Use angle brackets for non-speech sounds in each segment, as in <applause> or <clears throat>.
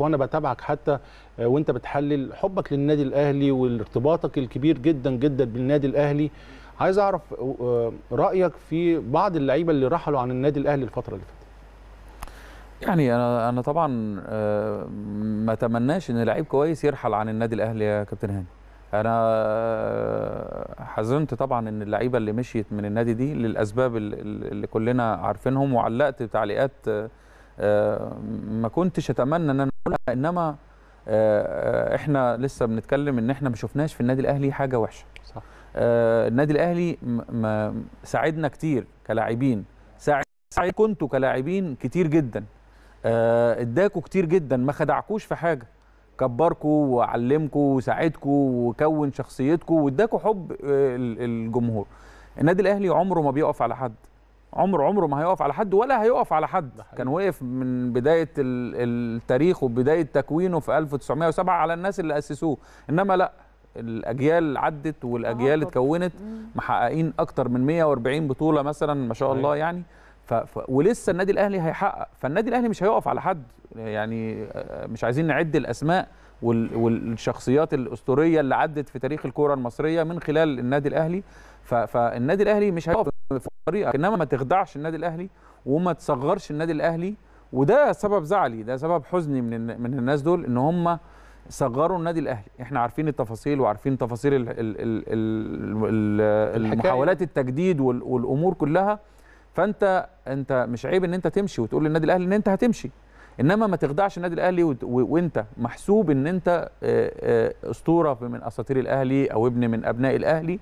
وانا بتابعك حتى آه، وانت بتحلل حبك للنادي الاهلي وارتباطك الكبير جدا جدا بالنادي الاهلي عايز اعرف آه، رايك في بعض اللعيبه اللي رحلوا عن النادي الاهلي الفتره اللي فاتت يعني انا انا طبعا آه، ما اتمناش ان لعيب كويس يرحل عن النادي الاهلي يا كابتن هاني انا حزنت طبعا ان اللعيبه اللي مشيت من النادي دي للاسباب اللي كلنا عارفينهم وعلقت تعليقات ما كنتش اتمنى ان انا كلها انما آه، آه، احنا لسه بنتكلم ان احنا ما شفناش في النادي الاهلي حاجه وحشه صح آه، النادي الاهلي ساعدنا كتير كلاعبين ساعد كنتوا كلاعبين كتير جدا اداكوا كتير جدا ما خدعكوش في حاجه كبركوا وعلمكوا وساعدكوا وكون شخصيتكوا واداكوا حب الجمهور النادي الاهلي عمره ما بيقف على حد عمر عمره ما هيقف على حد ولا هيقف على حد كان وقف من بدايه التاريخ وبدايه تكوينه في 1907 على الناس اللي اسسوه انما لا الاجيال عدت والاجيال آه، اتكونت محققين اكتر من 140 بطوله مثلا ما شاء الله أيوة. يعني ف... ف... ولسه النادي الاهلي هيحقق فالنادي الاهلي مش هيقف على حد يعني آه، مش عايزين نعد الاسماء والشخصيات الاسطوريه اللي عدت في تاريخ الكوره المصريه من خلال النادي الاهلي فالنادي الاهلي مش هيقف في الطريقة انما ما تخدعش النادي الاهلي وما تصغرش النادي الاهلي وده سبب زعلي ده سبب حزني من من الناس دول ان هم صغروا النادي الاهلي احنا عارفين التفاصيل وعارفين تفاصيل ال ال المحاولات التجديد والامور كلها فانت انت مش عيب ان انت تمشي وتقول للنادي الاهلي ان انت هتمشي انما ما تخدعش النادي الاهلي وانت محسوب ان انت اسطوره من اساطير الاهلي او ابن من ابناء الاهلي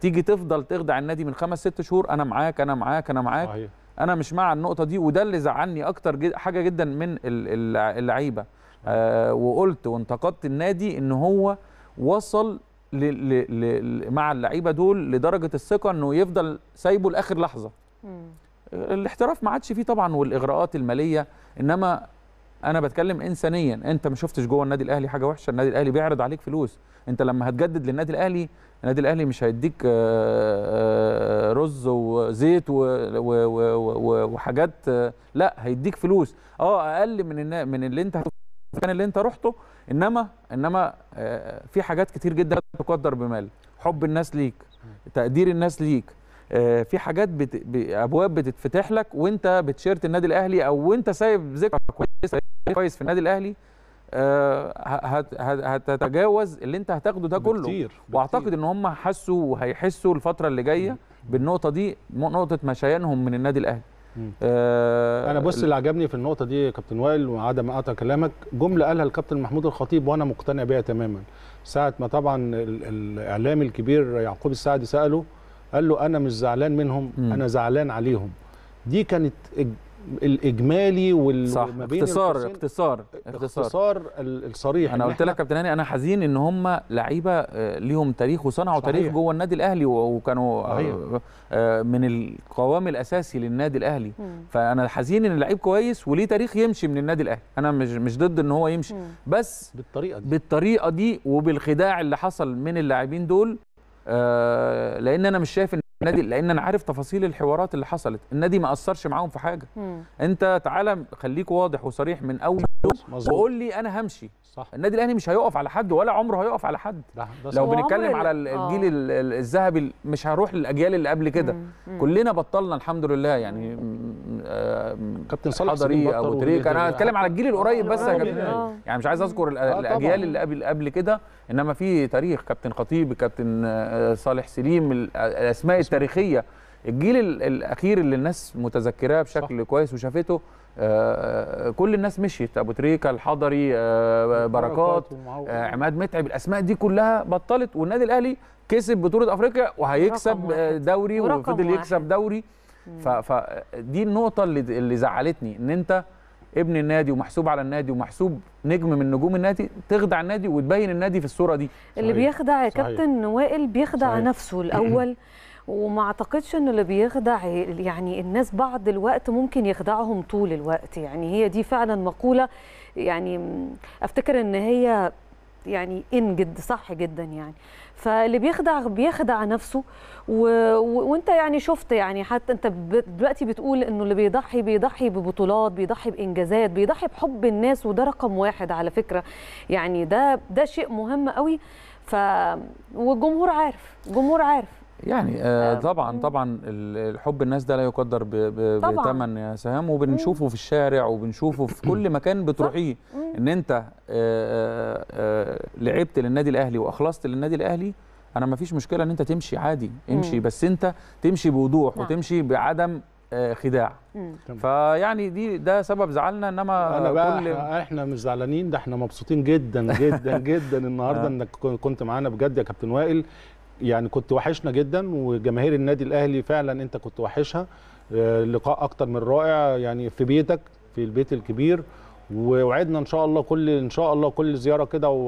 تيجي تفضل تخدع النادي من خمس ست شهور انا معاك انا معاك انا معاك صحيح. انا مش مع النقطه دي وده اللي زعلني اكتر جد حاجه جدا من اللعيبه آه وقلت وانتقدت النادي ان هو وصل ل ل ل مع اللعيبه دول لدرجه الثقه انه يفضل سايبه لاخر لحظه الاحتراف ما عادش فيه طبعا والاغراءات الماليه انما انا بتكلم انسانيا انت ما شفتش جوه النادي الاهلي حاجه وحشه النادي الاهلي بيعرض عليك فلوس انت لما هتجدد للنادي الاهلي النادي الاهلي مش هيديك آه، آه، رز وزيت وحاجات آه، لا هيديك فلوس اه اقل من من اللي انت المكان اللي انت رحته انما انما في حاجات كتير جدا تقدر بمال حب الناس ليك تقدير الناس ليك آه، في حاجات بت... ابواب بتتفتح لك وانت بتشيرت النادي الاهلي او وانت سايب ذكرى كويسه كويس في النادي الاهلي آه، هت... هتتجاوز اللي انت هتاخده ده كله بكتير. بكتير. واعتقد ان هم حسوا وهيحسوا الفتره اللي جايه بالنقطه دي نقطه مشيانهم من النادي الاهلي آه انا بص اللي عجبني في النقطه دي يا كابتن وائل وعدم قطع كلامك جمله قالها الكابتن محمود الخطيب وانا مقتنع بيها تماما ساعه ما طبعا الاعلامي الكبير يعقوب السعدي ساله قال له انا مش زعلان منهم انا زعلان عليهم دي كانت الاجمالي وال صح. ما بين اختصار اختصار اختصار الصريح انا قلت لك يا كابتن هاني انا حزين ان هم لعيبه آه، ليهم تاريخ وصنعوا صحيح. تاريخ جوه النادي الاهلي وكانوا آه، صحيح. آه، من القوام الاساسي للنادي الاهلي مم. فانا حزين ان اللعيب كويس وليه تاريخ يمشي من النادي الاهلي انا مش مش ضد ان هو يمشي مم. بس بالطريقه دي بالطريقه دي وبالخداع اللي حصل من اللاعبين دول آه، لان انا مش شايف ان النادي لان انا عارف تفاصيل الحوارات اللي حصلت النادي ما اثرش معاهم في حاجه مم. انت تعالى خليك واضح وصريح من اول وقول لي انا همشي صح. النادي الاهلي مش هيقف على حد ولا عمره هيقف على حد ده ده لو بنتكلم على الجيل آه. الذهبي مش هروح للاجيال اللي قبل كده كلنا بطلنا الحمد لله يعني آه، كابتن صالح حضري ابو تريك انا هتكلم على الجيل القريب بس يا آه. كابتن آه. يعني مش عايز اذكر الاجيال اللي قبل قبل كده انما في تاريخ كابتن خطيب كابتن صالح سليم الاسماء التاريخيه الجيل الاخير اللي الناس متذكراه بشكل كويس وشافته كل الناس مشيت ابو تريكه الحضري بركات عماد متعب الاسماء دي كلها بطلت والنادي الاهلي كسب بطوله افريقيا وهيكسب دوري وفضل يكسب دوري فدي النقطه اللي اللي زعلتني ان انت ابن النادي ومحسوب على النادي ومحسوب نجم من نجوم النادي تخدع النادي وتبين النادي في الصوره دي اللي بيخدع يا كابتن وائل بيخدع صحيح. نفسه الاول <clears throat> وما اعتقدش ان اللي بيخدع يعني الناس بعض الوقت ممكن يخدعهم طول الوقت يعني هي دي فعلا مقوله يعني افتكر ان هي يعني ان جد صح جدا يعني فاللي بيخدع بيخدع نفسه و... و... وانت يعني شفت يعني حتى انت ب... دلوقتي بتقول انه اللي بيضحي بيضحي ببطولات بيضحي بانجازات بيضحي بحب الناس وده رقم واحد على فكره يعني ده ده شيء مهم قوي ف والجمهور عارف الجمهور عارف يعني آه, آه، طبعا طبعا الحب الناس ده لا يقدر بثمن يا سهام وبنشوفه في الشارع وبنشوفه في كل مكان بتروحيه ان انت آه،, آه آه لعبت للنادي الاهلي واخلصت للنادي الاهلي انا ما فيش مشكله ان انت تمشي عادي امشي بس انت تمشي بوضوح نعم. وتمشي بعدم آه، خداع فيعني دي ده سبب زعلنا انما انا بقى كل احنا مش زعلانين ده احنا مبسوطين جدا جدا <laughs> جدا النهارده انك كنت معانا بجد يا كابتن وائل يعني كنت وحشنا جدا وجماهير النادي الاهلي فعلا انت كنت وحشها آه، لقاء اكتر من رائع يعني في بيتك في البيت الكبير ووعدنا ان شاء الله كل ان شاء الله كل زياره كده